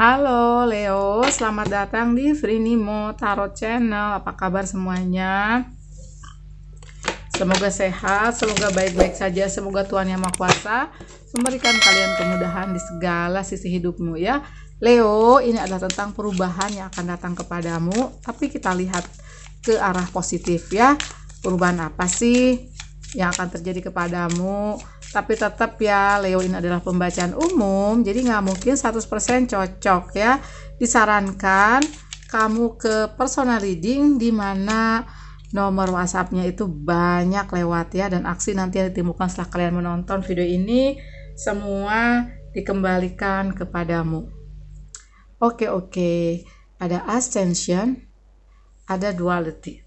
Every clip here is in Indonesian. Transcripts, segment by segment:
Halo Leo, selamat datang di Frinimo Tarot Channel. Apa kabar semuanya? Semoga sehat, semoga baik-baik saja, semoga Tuhan Yang Maha Kuasa memberikan kalian kemudahan di segala sisi hidupmu ya. Leo, ini adalah tentang perubahan yang akan datang kepadamu, tapi kita lihat ke arah positif ya. Perubahan apa sih yang akan terjadi kepadamu? tapi tetap ya Leo ini adalah pembacaan umum jadi nggak mungkin 100% cocok ya disarankan kamu ke personal reading di mana nomor WhatsAppnya itu banyak lewat ya dan aksi nanti yang ditemukan setelah kalian menonton video ini semua dikembalikan kepadamu oke oke ada ascension ada duality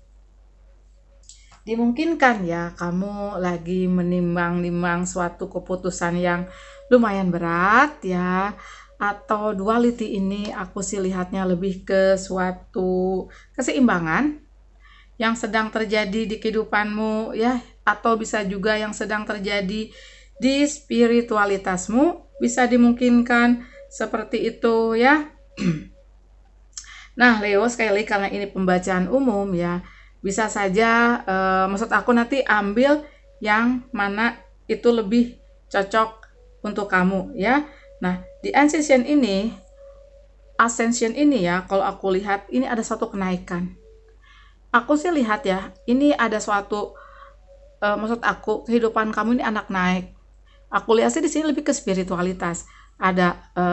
dimungkinkan ya kamu lagi menimbang-nimbang suatu keputusan yang lumayan berat ya atau duality ini aku sih lihatnya lebih ke suatu keseimbangan yang sedang terjadi di kehidupanmu ya atau bisa juga yang sedang terjadi di spiritualitasmu bisa dimungkinkan seperti itu ya nah Leo sekali lagi karena ini pembacaan umum ya bisa saja e, maksud aku nanti ambil yang mana itu lebih cocok untuk kamu ya. Nah, di ascension ini ascension ini ya kalau aku lihat ini ada satu kenaikan. Aku sih lihat ya, ini ada suatu e, maksud aku kehidupan kamu ini anak naik. Aku lihat sih di sini lebih ke spiritualitas. Ada e,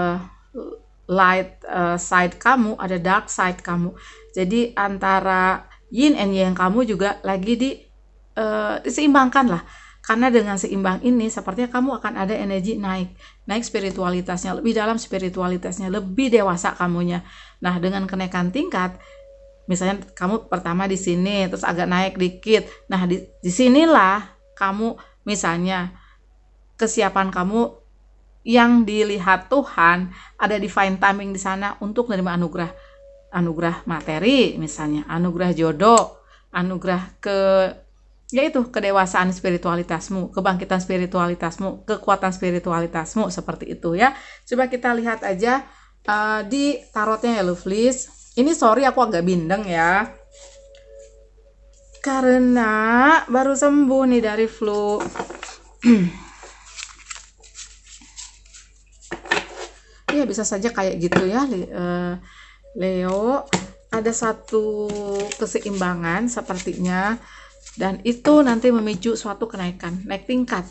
light uh, side kamu, ada dark side kamu. Jadi antara yin and yang kamu juga lagi di uh, eh, seimbangkan lah karena dengan seimbang ini sepertinya kamu akan ada energi naik naik spiritualitasnya lebih dalam spiritualitasnya lebih dewasa kamunya nah dengan kenaikan tingkat misalnya kamu pertama di sini terus agak naik dikit nah di disinilah kamu misalnya kesiapan kamu yang dilihat Tuhan ada di fine timing di sana untuk menerima anugerah anugerah materi misalnya, anugerah jodoh, anugerah ke yaitu kedewasaan spiritualitasmu, kebangkitan spiritualitasmu, kekuatan spiritualitasmu seperti itu ya. Coba kita lihat aja uh, di tarotnya ya Lovelace. Ini sorry aku agak bindeng ya. Karena baru sembuh nih dari flu. ya bisa saja kayak gitu ya. Uh, Leo ada satu keseimbangan sepertinya dan itu nanti memicu suatu kenaikan, naik tingkat.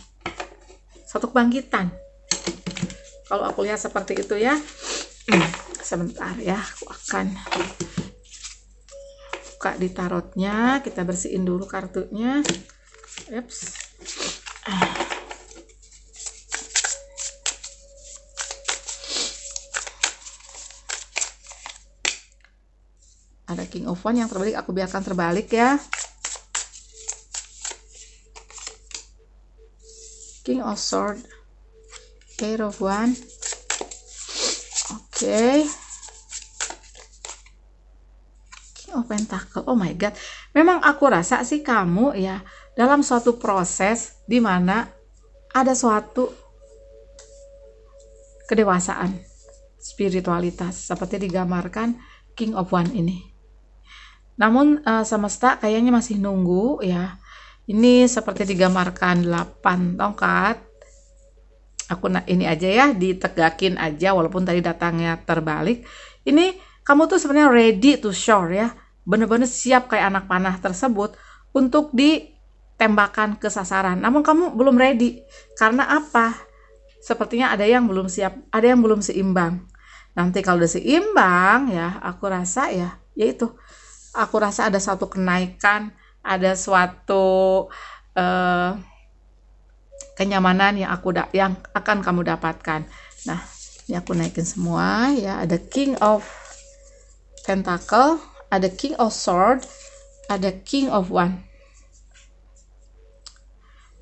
Satu kebangkitan. Kalau aku lihat seperti itu ya. Sebentar ya, aku akan buka di tarotnya, kita bersihin dulu kartunya. Eps. oven yang terbalik aku biarkan terbalik ya King of Sword Air of One oke okay. King of Pentacle oh my god memang aku rasa sih kamu ya dalam suatu proses di mana ada suatu kedewasaan spiritualitas seperti digambarkan King of One ini namun uh, semesta kayaknya masih nunggu ya. Ini seperti digambarkan 8 tongkat. Aku ini aja ya, ditegakin aja walaupun tadi datangnya terbalik. Ini kamu tuh sebenarnya ready to shore ya. Bener-bener siap kayak anak panah tersebut untuk ditembakkan ke sasaran. Namun kamu belum ready. Karena apa? Sepertinya ada yang belum siap, ada yang belum seimbang. Nanti kalau udah seimbang ya, aku rasa ya, yaitu aku rasa ada satu kenaikan, ada suatu uh, kenyamanan yang aku yang akan kamu dapatkan. Nah, ini aku naikin semua ya. Ada King of Pentacle, ada King of Sword, ada King of One.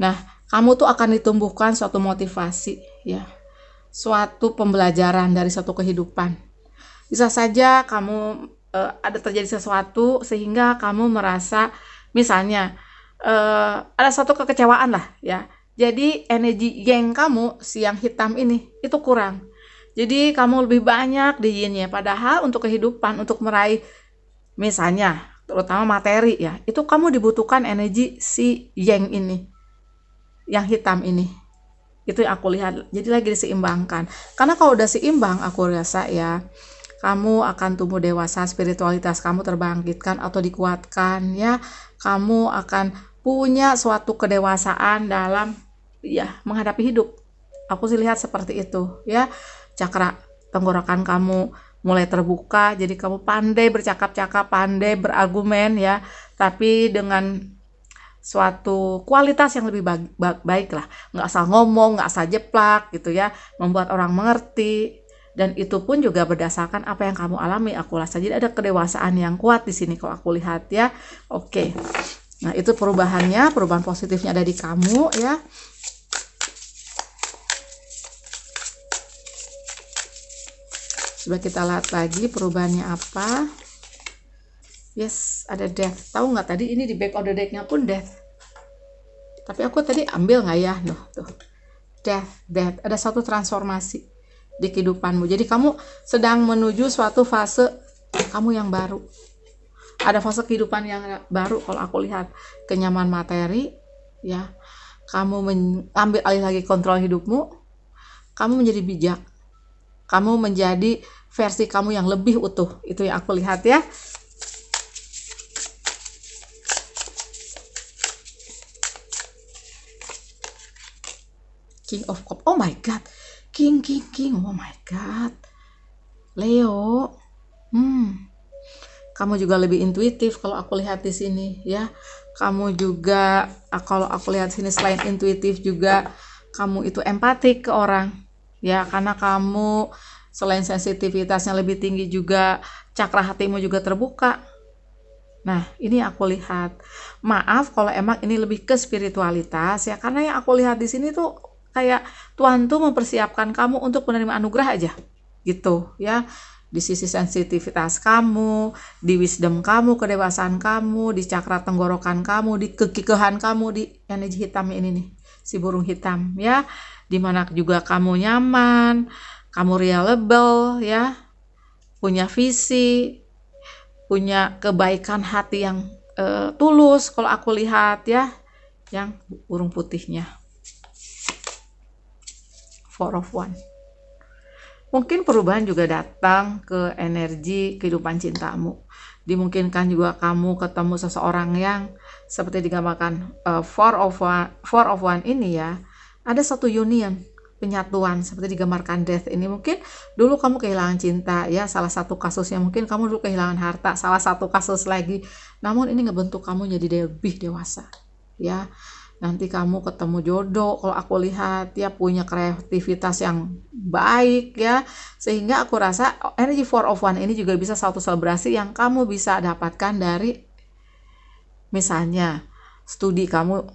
Nah, kamu tuh akan ditumbuhkan suatu motivasi ya. Suatu pembelajaran dari satu kehidupan. Bisa saja kamu uh, ada terjadi sesuatu sehingga kamu merasa misalnya uh, ada satu kekecewaan lah ya. Jadi energi yang kamu siang hitam ini itu kurang. Jadi kamu lebih banyak di yinnya. Padahal untuk kehidupan, untuk meraih misalnya terutama materi ya, itu kamu dibutuhkan energi si yang ini, yang hitam ini. Itu yang aku lihat. Jadi lagi diseimbangkan. Karena kalau udah seimbang, aku rasa ya kamu akan tumbuh dewasa, spiritualitas kamu terbangkitkan atau dikuatkan ya. Kamu akan punya suatu kedewasaan dalam ya menghadapi hidup. Aku sih lihat seperti itu ya. Cakra tenggorokan kamu mulai terbuka, jadi kamu pandai bercakap-cakap, pandai berargumen ya, tapi dengan suatu kualitas yang lebih baik, baik, lah nggak asal ngomong nggak asal jeplak gitu ya membuat orang mengerti dan itu pun juga berdasarkan apa yang kamu alami aku rasa jadi ada kedewasaan yang kuat di sini kalau aku lihat ya oke nah itu perubahannya perubahan positifnya ada di kamu ya coba kita lihat lagi perubahannya apa yes ada death tahu nggak tadi ini di back of the decknya pun death tapi aku tadi ambil nggak ya loh tuh death death ada satu transformasi di kehidupanmu. Jadi kamu sedang menuju suatu fase kamu yang baru. Ada fase kehidupan yang baru kalau aku lihat kenyaman materi, ya. Kamu mengambil alih lagi kontrol hidupmu. Kamu menjadi bijak. Kamu menjadi versi kamu yang lebih utuh. Itu yang aku lihat ya. King of Cup. Oh my god King, King, King. Oh my God. Leo. Hmm. Kamu juga lebih intuitif kalau aku lihat di sini ya. Kamu juga ah, kalau aku lihat sini selain intuitif juga kamu itu empatik ke orang. Ya, karena kamu selain sensitivitasnya lebih tinggi juga cakra hatimu juga terbuka. Nah, ini aku lihat. Maaf kalau emang ini lebih ke spiritualitas ya, karena yang aku lihat di sini tuh kayak Tuhan tuh mempersiapkan kamu untuk menerima anugerah aja gitu ya di sisi sensitivitas kamu, di wisdom kamu, kedewasaan kamu, di cakra tenggorokan kamu, di kekikehan kamu, di energi hitam ini nih, si burung hitam ya, dimana juga kamu nyaman, kamu reliable ya, punya visi, punya kebaikan hati yang uh, tulus kalau aku lihat ya, yang burung putihnya four of one. Mungkin perubahan juga datang ke energi kehidupan cintamu. Dimungkinkan juga kamu ketemu seseorang yang seperti digambarkan uh, four of one, four of one ini ya. Ada satu union, penyatuan seperti digambarkan death ini mungkin dulu kamu kehilangan cinta ya salah satu kasusnya mungkin kamu dulu kehilangan harta salah satu kasus lagi namun ini ngebentuk kamu jadi lebih dewasa ya nanti kamu ketemu jodoh kalau aku lihat dia ya, punya kreativitas yang baik ya sehingga aku rasa oh, energy four of one ini juga bisa satu selebrasi yang kamu bisa dapatkan dari misalnya studi kamu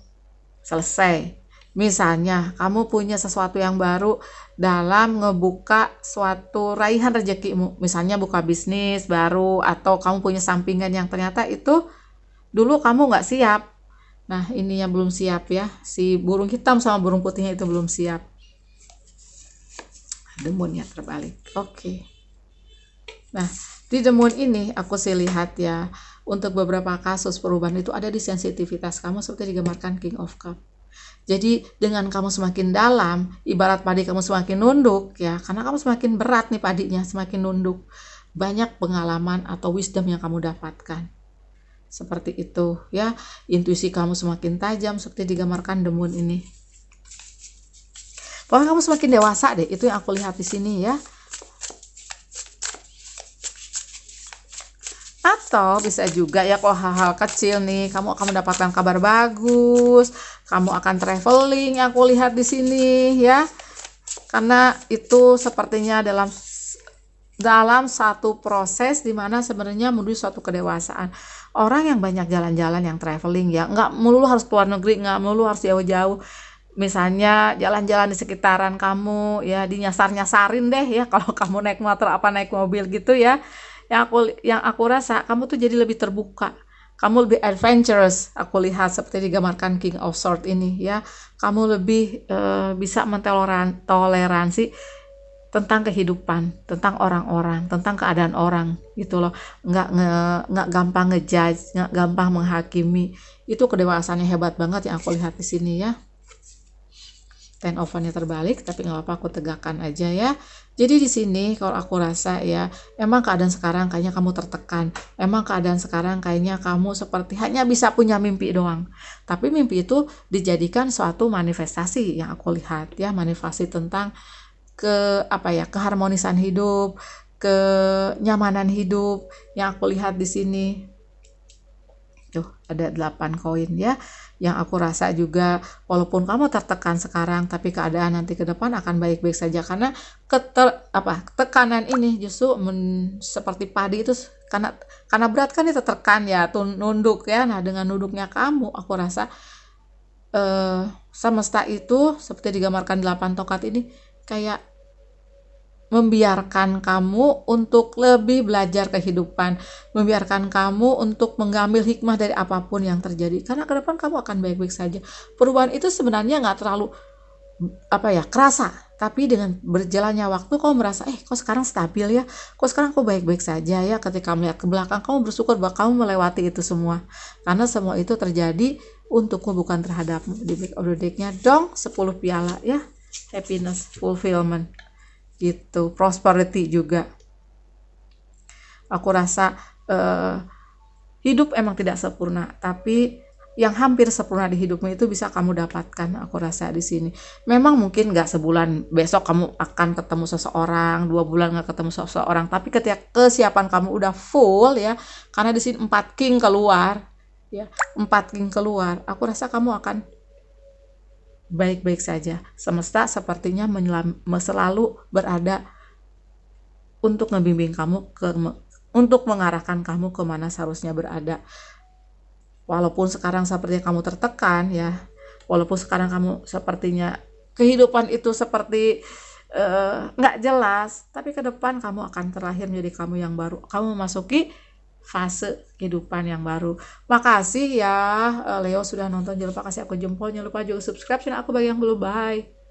selesai misalnya kamu punya sesuatu yang baru dalam ngebuka suatu raihan rezekimu misalnya buka bisnis baru atau kamu punya sampingan yang ternyata itu dulu kamu nggak siap Nah, ini yang belum siap ya. Si burung hitam sama burung putihnya itu belum siap. Demunnya terbalik. Oke. Okay. Nah, di demun ini aku sih lihat ya, untuk beberapa kasus perubahan itu ada di sensitivitas kamu seperti digambarkan King of Cup. Jadi dengan kamu semakin dalam, ibarat padi kamu semakin nunduk ya, karena kamu semakin berat nih padinya, semakin nunduk. Banyak pengalaman atau wisdom yang kamu dapatkan seperti itu ya intuisi kamu semakin tajam seperti digambarkan demun ini pokoknya kamu semakin dewasa deh itu yang aku lihat di sini ya atau bisa juga ya kok hal-hal kecil nih kamu akan mendapatkan kabar bagus kamu akan traveling yang aku lihat di sini ya karena itu sepertinya dalam dalam satu proses dimana sebenarnya menuju suatu kedewasaan orang yang banyak jalan-jalan yang traveling ya nggak melulu harus luar negeri nggak melulu harus jauh-jauh misalnya jalan-jalan di sekitaran kamu ya dinyasar-nyasarin deh ya kalau kamu naik motor apa naik mobil gitu ya yang aku yang aku rasa kamu tuh jadi lebih terbuka kamu lebih adventurous aku lihat seperti digambarkan King of Sword ini ya kamu lebih uh, bisa mentoleransi tentang kehidupan, tentang orang-orang, tentang keadaan orang gitu loh. Nggak nge, nggak gampang ngejudge, nggak gampang menghakimi. Itu kedewasaannya hebat banget yang aku lihat di sini ya. Ten ovennya terbalik, tapi nggak apa-apa aku tegakkan aja ya. Jadi di sini kalau aku rasa ya, emang keadaan sekarang kayaknya kamu tertekan. Emang keadaan sekarang kayaknya kamu seperti hanya bisa punya mimpi doang. Tapi mimpi itu dijadikan suatu manifestasi yang aku lihat ya, manifestasi tentang ke apa ya keharmonisan hidup kenyamanan hidup yang aku lihat di sini tuh ada 8 koin ya yang aku rasa juga walaupun kamu tertekan sekarang tapi keadaan nanti ke depan akan baik-baik saja karena keter apa tekanan ini justru men, seperti padi itu karena karena berat kan itu tertekan ya tuh nunduk ya nah dengan nunduknya kamu aku rasa eh, semesta itu seperti digambarkan 8 tokat ini kayak membiarkan kamu untuk lebih belajar kehidupan, membiarkan kamu untuk mengambil hikmah dari apapun yang terjadi. Karena ke depan kamu akan baik-baik saja. Perubahan itu sebenarnya nggak terlalu apa ya kerasa, tapi dengan berjalannya waktu kamu merasa eh kok sekarang stabil ya, kok sekarang kok baik-baik saja ya. Ketika melihat ke belakang kamu bersyukur bahwa kamu melewati itu semua, karena semua itu terjadi untukmu bukan terhadapmu. Di back dong 10 piala ya happiness, fulfillment gitu, prosperity juga. Aku rasa uh, hidup emang tidak sempurna, tapi yang hampir sempurna di hidupmu itu bisa kamu dapatkan aku rasa di sini memang mungkin nggak sebulan besok kamu akan ketemu seseorang dua bulan nggak ketemu seseorang tapi ketika kesiapan kamu udah full ya karena di sini empat king keluar ya empat king keluar aku rasa kamu akan baik-baik saja. Semesta sepertinya menyelam, selalu berada untuk membimbing kamu ke untuk mengarahkan kamu ke mana seharusnya berada. Walaupun sekarang sepertinya kamu tertekan ya, walaupun sekarang kamu sepertinya kehidupan itu seperti eh, nggak uh, jelas, tapi ke depan kamu akan terlahir menjadi kamu yang baru. Kamu memasuki fase kehidupan yang baru. Makasih ya eh, Leo sudah nonton. Jangan lupa kasih aku jempolnya, lupa juga subscribe. channel aku bagi yang belum. Bye.